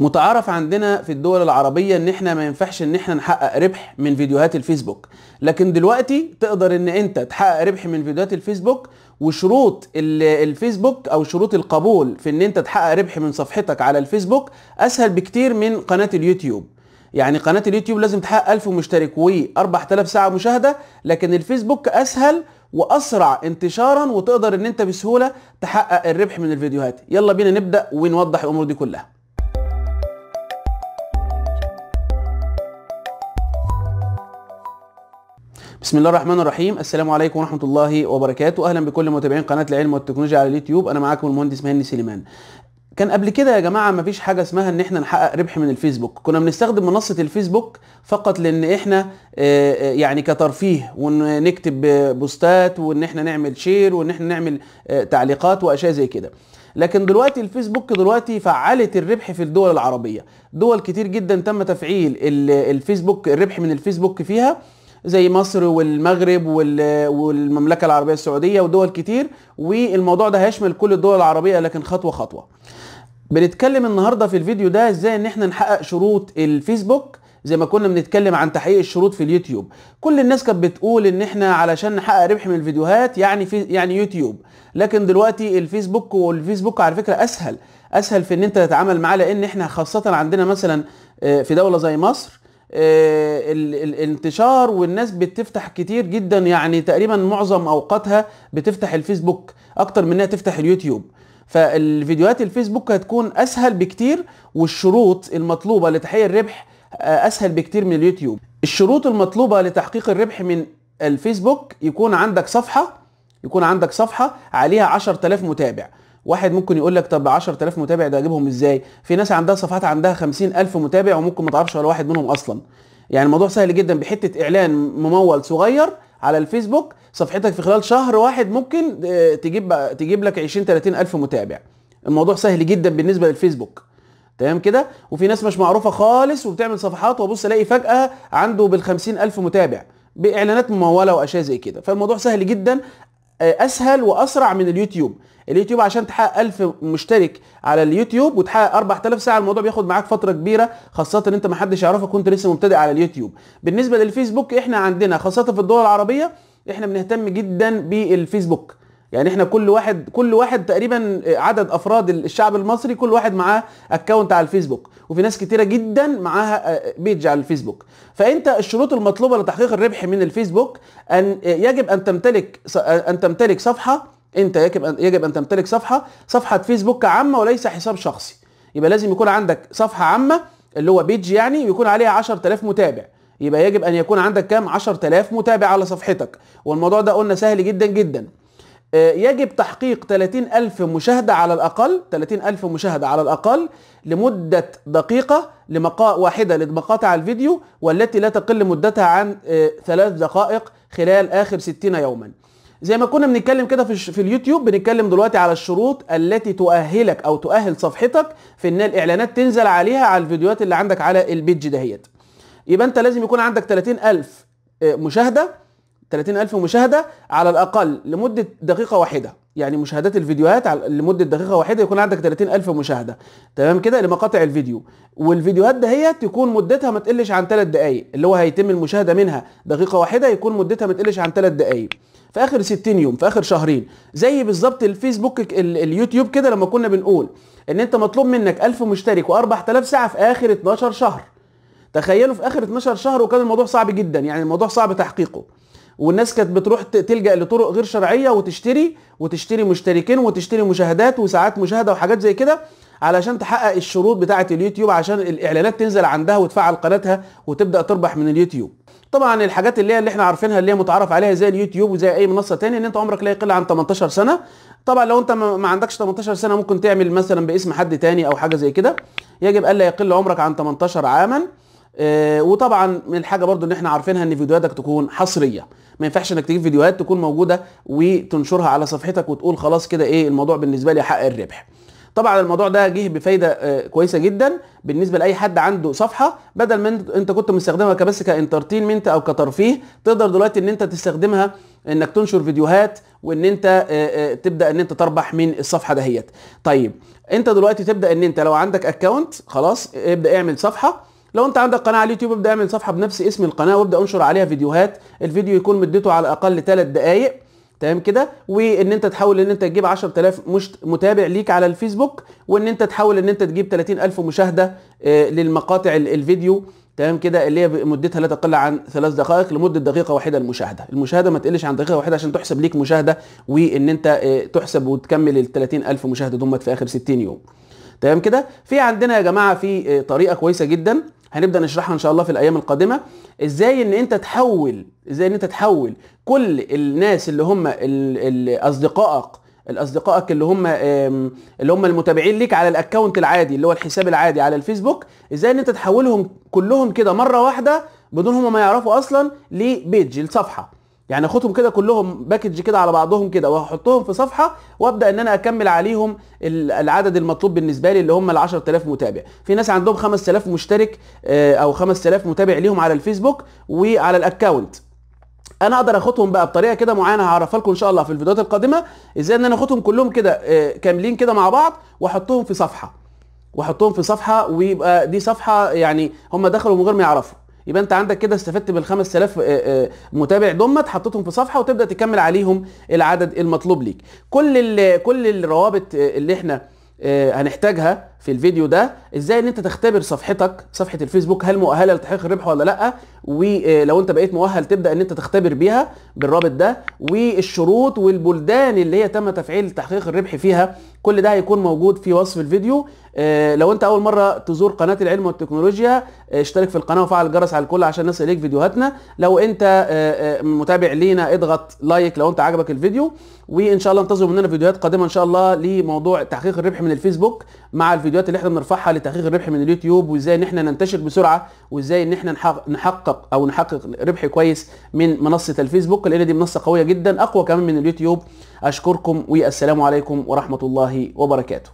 متعارف عندنا في الدول العربيه ان احنا ما ينفعش ان احنا نحقق ربح من فيديوهات الفيسبوك لكن دلوقتي تقدر ان انت تحقق ربح من فيديوهات الفيسبوك وشروط الفيسبوك او شروط القبول في ان انت تحقق ربح من صفحتك على الفيسبوك اسهل بكتير من قناه اليوتيوب يعني قناه اليوتيوب لازم تحقق 1000 مشترك و 4000 ساعه مشاهده لكن الفيسبوك اسهل واسرع انتشارا وتقدر ان انت بسهوله تحقق الربح من الفيديوهات يلا بينا نبدا ونوضح الامور دي كلها بسم الله الرحمن الرحيم السلام عليكم ورحمه الله وبركاته اهلا بكل متابعين قناه العلم والتكنولوجيا على اليوتيوب انا معاكم المهندس مهني سليمان كان قبل كده يا جماعه مفيش حاجه اسمها ان احنا نحقق ربح من الفيسبوك كنا بنستخدم منصه الفيسبوك فقط لان احنا آه، آه، يعني كترفيه ونكتب بوستات وان احنا نعمل شير وان احنا نعمل آه، تعليقات واشياء زي كده لكن دلوقتي الفيسبوك دلوقتي فعلت الربح في الدول العربيه دول كتير جدا تم تفعيل الفيسبوك الربح من الفيسبوك فيها زي مصر والمغرب والمملكه العربيه السعوديه ودول كتير والموضوع ده هيشمل كل الدول العربيه لكن خطوه خطوه بنتكلم النهارده في الفيديو ده ازاي ان احنا نحقق شروط الفيسبوك زي ما كنا بنتكلم عن تحقيق الشروط في اليوتيوب كل الناس كانت بتقول ان احنا علشان نحقق ربح من الفيديوهات يعني في يعني يوتيوب لكن دلوقتي الفيسبوك والفيسبوك على فكره اسهل اسهل في ان انت تتعامل معاه لان احنا خاصه عندنا مثلا آه، في دوله زي مصر آه، الانتشار والناس بتفتح كتير جدا يعني تقريبا معظم اوقاتها بتفتح الفيسبوك اكتر من انها تفتح اليوتيوب فالفيديوهات الفيسبوك هتكون اسهل بكتير والشروط المطلوبه لتحقيق الربح آه، اسهل بكتير من اليوتيوب الشروط المطلوبه لتحقيق الربح من الفيسبوك يكون عندك صفحه يكون عندك صفحه عليها 10000 متابع واحد ممكن يقول لك طب 10000 متابع ده اجيبهم ازاي في ناس عندها صفحات عندها 50000 متابع وممكن ما تعرفش ولا واحد منهم اصلا يعني الموضوع سهل جدا بحته اعلان ممول صغير على الفيسبوك صفحتك في خلال شهر واحد ممكن آه، تجيب تجيب لك 20 30 الف متابع الموضوع سهل جدا بالنسبه للفيسبوك تمام كده وفي ناس مش معروفه خالص وبتعمل صفحات وابص الاقي فجاه عنده بال الف متابع باعلانات مموله واشياء زي كده فالموضوع سهل جدا آه، اسهل واسرع من اليوتيوب اليوتيوب عشان تحقق 1000 مشترك على اليوتيوب وتحقق 4000 ساعه الموضوع بياخد معاك فتره كبيره خاصه ان انت محدش يعرفك وانت لسه مبتدئ على اليوتيوب بالنسبه للفيسبوك احنا عندنا خاصه في الدول العربيه احنا بنهتم جدا بالفيسبوك يعني احنا كل واحد كل واحد تقريبا عدد افراد الشعب المصري كل واحد معاه اكونت على الفيسبوك وفي ناس كتيره جدا معاها بيج آه، على الفيسبوك فانت الشروط المطلوبه لتحقيق الربح من الفيسبوك ان يجب ان تمتلك آه، ان تمتلك صفحه انت يجب ان يجب ان تمتلك صفحه صفحه فيسبوك عامه وليس حساب شخصي يبقى لازم يكون عندك صفحه عامه اللي هو بيج يعني ويكون عليها 10000 متابع يبقى يجب ان يكون عندك كام 10000 متابع على صفحتك والموضوع ده قلنا سهل جدا جدا آه، يجب تحقيق 30 ألف مشاهدة على الأقل 30 ألف مشاهدة على الأقل لمدة دقيقة لمقا... واحدة لمقاطع الفيديو والتي لا تقل مدتها عن آه، ثلاث دقائق خلال آخر 60 يوما زي ما كنا بنتكلم كده في, في اليوتيوب بنتكلم دلوقتي على الشروط التي تؤهلك أو تؤهل صفحتك في إن الإعلانات تنزل عليها على الفيديوهات اللي عندك على البيج دهيت يبقى أنت لازم يكون عندك 30 ألف آه، مشاهدة 30000 مشاهده على الاقل لمده دقيقه واحده يعني مشاهدات الفيديوهات لمده دقيقه واحده يكون عندك 30000 مشاهده تمام كده لمقاطع الفيديو والفيديوهات دهيت تكون مدتها ما تقلش عن 3 دقائق اللي هو هيتم المشاهده منها دقيقه واحده يكون مدتها ما تقلش عن 3 دقائق في اخر 60 يوم في اخر شهرين زي بالظبط الفيسبوك اليوتيوب كده لما كنا بنقول ان انت مطلوب منك 1000 مشترك و4000 ساعه في اخر 12 شهر تخيلوا في اخر 12 شهر وكان الموضوع صعب جدا يعني الموضوع صعب تحقيقه والناس كانت بتروح تلجا لطرق غير شرعيه وتشتري وتشتري مشتركين وتشتري مشاهدات وساعات مشاهده وحاجات زي كده علشان تحقق الشروط بتاعه اليوتيوب عشان الاعلانات تنزل عندها وتفعل قناتها وتبدا تربح من اليوتيوب طبعا الحاجات اللي هي اللي احنا عارفينها اللي هي متعارف عليها زي اليوتيوب وزي اي منصه تانية ان انت عمرك لا يقل عن 18 سنه طبعا لو انت ما عندكش 18 سنه ممكن تعمل مثلا باسم حد تاني او حاجه زي كده يجب الا يقل عمرك عن 18 عاما آه، وطبعا من الحاجه برضو ان احنا عارفينها ان فيديوهاتك تكون حصريه ما ينفعش انك تجيب فيديوهات تكون موجوده وتنشرها على صفحتك وتقول خلاص كده ايه الموضوع بالنسبه لي حق الربح طبعا الموضوع ده جه بفايده آه، كويسه جدا بالنسبه لاي حد عنده صفحه بدل ما انت كنت مستخدمها كبس كانترتينمنت او كترفيه تقدر دلوقتي ان انت تستخدمها انك تنشر فيديوهات وان انت آه، تبدا ان انت تربح من الصفحه دهيت طيب انت دلوقتي تبدا ان انت لو عندك اكونت خلاص ابدا اعمل صفحه لو انت عندك قناه على اليوتيوب ابدا اعمل صفحه بنفس اسم القناه وابدا انشر عليها فيديوهات الفيديو يكون مدته على الاقل 3 دقائق تمام كده وان انت تحاول ان انت تجيب 10000 مشت... متابع ليك على الفيسبوك وان انت تحاول ان انت تجيب 30000 مشاهده آه، للمقاطع الفيديو تمام كده اللي هي مدتها لا تقل عن ثلاث دقائق لمده دقيقه واحده المشاهده المشاهده ما تقلش عن دقيقه واحده عشان تحسب ليك مشاهده وان انت آه، تحسب وتكمل ال 30000 مشاهده دمت في اخر 60 يوم تمام كده في عندنا يا جماعه في آه، طريقه كويسه جدا هنبدا نشرحها ان شاء الله في الايام القادمه ازاي ان انت تحول ازاي ان انت تحول كل الناس اللي هم اصدقائك الاصدقائك اللي هم اللي هم المتابعين ليك على الاكونت العادي اللي هو الحساب العادي على الفيسبوك ازاي ان انت تحولهم كلهم كده مره واحده بدون هم ما يعرفوا اصلا لبيج لصفحه يعني اخدهم كده كلهم باكج كده على بعضهم كده واحطهم في صفحه وابدا ان انا اكمل عليهم العدد المطلوب بالنسبه لي اللي هم ال 10000 متابع في ناس عندهم 5000 مشترك آه، او 5000 متابع ليهم على الفيسبوك وعلى الاكونت انا اقدر اخدهم بقى بطريقه كده معينه هعرفها لكم ان شاء الله في الفيديوهات القادمه ازاي ان انا اخدهم كلهم كده آه، كاملين كده مع بعض واحطهم في صفحه واحطهم في صفحه ويبقى دي صفحه يعني هم دخلوا من غير ما يعرفوا يبقى انت عندك كده استفدت بال 5000 آه، آه، متابع دمت حطيتهم في صفحه وتبدا تكمل عليهم العدد المطلوب ليك كل كل الروابط آه، اللي احنا هنحتاجها في الفيديو ده ازاي ان انت تختبر صفحتك صفحه الفيسبوك هل مؤهله لتحقيق الربح ولا لا ولو انت بقيت مؤهل تبدا ان انت تختبر بيها بالرابط ده والشروط والبلدان اللي هي تم تفعيل تحقيق الربح فيها كل ده هيكون موجود في وصف الفيديو آه، لو انت اول مره تزور قناه العلم والتكنولوجيا آه، اشترك في القناه وفعل الجرس على الكل عشان نصل اليك فيديوهاتنا لو انت آه، متابع لينا اضغط لايك لو انت عجبك الفيديو وان شاء الله انتظروا مننا فيديوهات قادمه ان شاء الله لموضوع تحقيق الربح من الفيسبوك مع الفيديوهات اللي احنا بنرفعها لتحقيق الربح من اليوتيوب وازاي ان احنا ننتشر بسرعه وازاي ان احنا نحقق نحقق او نحقق ربح كويس من منصه الفيسبوك لان دي منصه قويه جدا اقوى كمان من اليوتيوب اشكركم والسلام عليكم ورحمه الله وبركاته